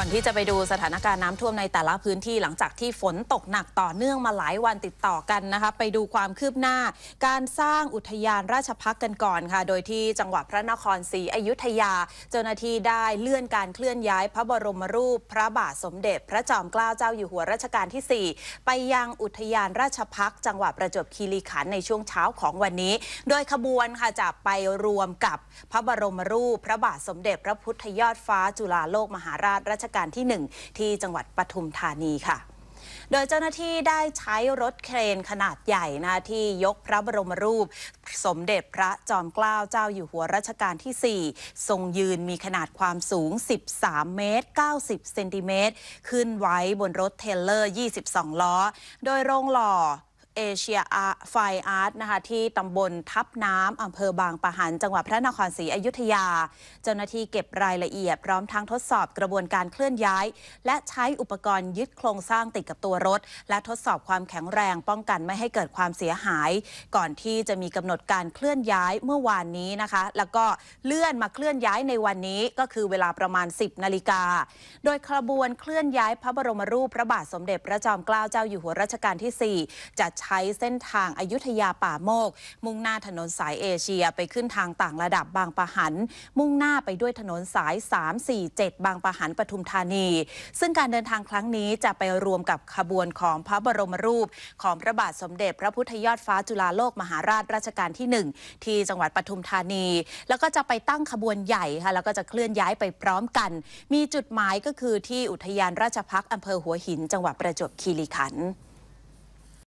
ก่อนที่จะไปดูสถานการณ์น้ำท่วมในแต่ละพื้นที่หลังจากที่ฝนตกหนักต่อเนื่องมาหลายวันติดต่อกันนะคะไปดูความคืบหน้า การสร้างอุทยานราชพักกันก่อนค่ะ โดยที่จังหวัดพระนครศรีอยุธยา เจ้าหน้าที่ได้เลื่อนการเคลื่อนย้ายพระบรมรูปพระบาทสมเด็จ พระจอมเกล้าเจ้าอยู่หัวรัชกาลที่ 4 ไปยังอุทยานราชพักจังหวัดประจวบคีรีขันธ์ในช่วงเช้าของวันนี้ โดยขบวนค่ะจะไปรวมกับพระบรมรูป พระบาทสมเด็จพระพุทธยอดฟ้า จุฬาโลกมหาราชรัชการที่ 1 ที่จังหวัดปทุมธานีค่ะ โดยเจ้าหน้าที่ได้ใช้รถเครนขนาดใหญ่นะที่ยกพระบรมรูป สมเด็จพระจอมเกล้าเจ้าอยู่หัวรัชกาลที่ 4 ทรงยืนมีขนาดความสูง 13 เมตร 90 เซนติเมตร ขึ้นไว้บนรถเทเลอร์ 22 ล้อ โดยโรงหล่อเอเชียไฟอาร์ตนะคะที่ตำบลทับน้ำอำเภอบางปะหันจังหวัดพระนครศรีอยุธยา เจ้าหน้าที่เก็บรายละเอียดพร้อมทั้งทดสอบกระบวนการเคลื่อนย้าย และใช้อุปกรณ์ยึดโครงสร้างติดกับตัวรถ และทดสอบความแข็งแรงป้องกันไม่ให้เกิดความเสียหาย ก่อนที่จะมีกำหนดการเคลื่อนย้ายเมื่อวานนี้นะคะ แล้วก็เลื่อนมาเคลื่อนย้ายในวันนี้ก็คือเวลาประมาณ 10นาฬิกาโดยขบวนเคลื่อนย้ายพระบรมรูปพระบาทสมเด็จพระจอมเกล้าเจ้าอยู่หัวรัชกาลที่ 4จะใชช้เส้นทางอายุทยาป่าโมก มุ่งหน้าถนนสายเอเชียไปขึ้นทางต่างระดับบางปะหันมุ่งหน้าไปด้วยถนนสาย 347 บางปะหันปทุมธานี ซึ่งการเดินทางครั้งนี้จะไปรวมกับขบวนของพระบรมรูปของพระบาทสมเด็จพระพุทธยอดฟ้าจุฬาโลกมหาราชราชการที่ 1 ที่จังหวัดปทุมธานี แล้วก็จะไปตั้งขบวนใหญ่ค่ะแล้วก็จะเคลื่อนย้ายไปพร้อมกัน มีจุดหมายก็คือ ที่อุทยานราชพักอำเภอหัวหิน จังหวัดประจวบคีรีขันธ์